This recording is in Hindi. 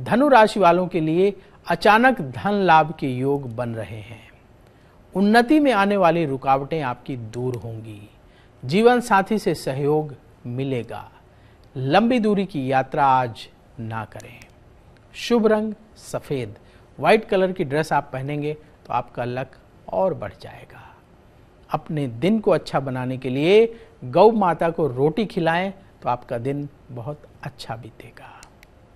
धनु राशि वालों के लिए अचानक धन लाभ के योग बन रहे हैं उन्नति में आने वाली रुकावटें आपकी दूर होंगी जीवन साथी से सहयोग मिलेगा लंबी दूरी की यात्रा आज ना करें शुभ रंग सफ़ेद व्हाइट कलर की ड्रेस आप पहनेंगे तो आपका लक और बढ़ जाएगा अपने दिन को अच्छा बनाने के लिए गौ माता को रोटी खिलाएं तो आपका दिन बहुत अच्छा बीतेगा